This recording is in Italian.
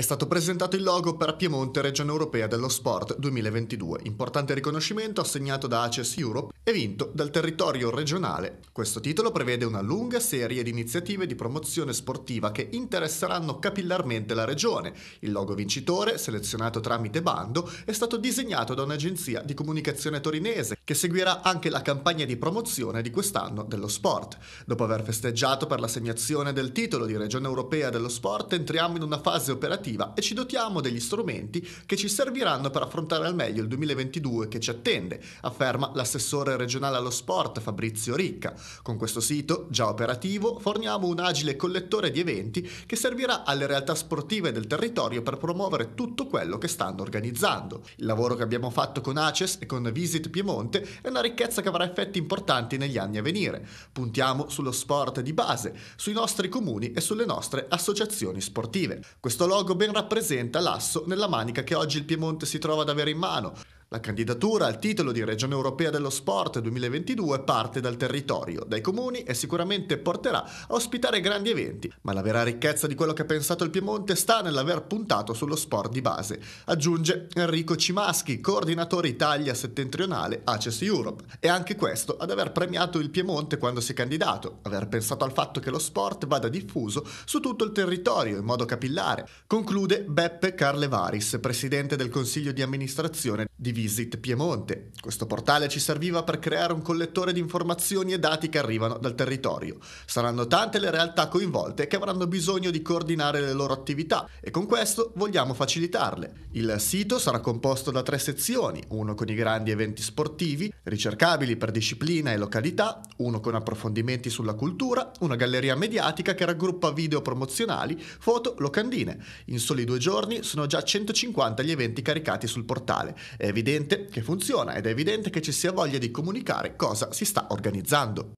È stato presentato il logo per Piemonte Regione Europea dello Sport 2022, importante riconoscimento assegnato da ACES Europe e vinto dal territorio regionale. Questo titolo prevede una lunga serie di iniziative di promozione sportiva che interesseranno capillarmente la regione. Il logo vincitore, selezionato tramite bando, è stato disegnato da un'agenzia di comunicazione torinese che seguirà anche la campagna di promozione di quest'anno dello sport. Dopo aver festeggiato per l'assegnazione del titolo di Regione Europea dello Sport, entriamo in una fase operativa legislativa e ci dotiamo degli strumenti che ci serviranno per affrontare al meglio il 2022 che ci attende, afferma l'assessore regionale allo sport Fabrizio Ricca. Con questo sito, già operativo, forniamo un agile collettore di eventi che servirà alle realtà sportive del territorio per promuovere tutto quello che stanno organizzando. Il lavoro che abbiamo fatto con ACES e con Visit Piemonte è una ricchezza che avrà effetti importanti negli anni a venire. Puntiamo sullo sport di base, sui nostri comuni e sulle nostre associazioni sportive. Questo logo ben rappresenta l'asso nella manica che oggi il Piemonte si trova ad avere in mano. La candidatura al titolo di Regione Europea dello Sport 2022 parte dal territorio, dai comuni e sicuramente porterà a ospitare grandi eventi, ma la vera ricchezza di quello che ha pensato il Piemonte sta nell'aver puntato sullo sport di base, aggiunge Enrico Cimaschi, coordinatore Italia settentrionale ACES Europe, e anche questo ad aver premiato il Piemonte quando si è candidato, aver pensato al fatto che lo sport vada diffuso su tutto il territorio in modo capillare, conclude Beppe Carlevaris, presidente del Consiglio di amministrazione di Visit Piemonte. Questo portale ci serviva per creare un collettore di informazioni e dati che arrivano dal territorio. Saranno tante le realtà coinvolte che avranno bisogno di coordinare le loro attività e con questo vogliamo facilitarle. Il sito sarà composto da tre sezioni, uno con i grandi eventi sportivi, ricercabili per disciplina e località, uno con approfondimenti sulla cultura, una galleria mediatica che raggruppa video promozionali, foto, locandine. In soli due giorni sono già 150 gli eventi caricati sul portale. È evidente evidente che funziona ed è evidente che ci sia voglia di comunicare cosa si sta organizzando.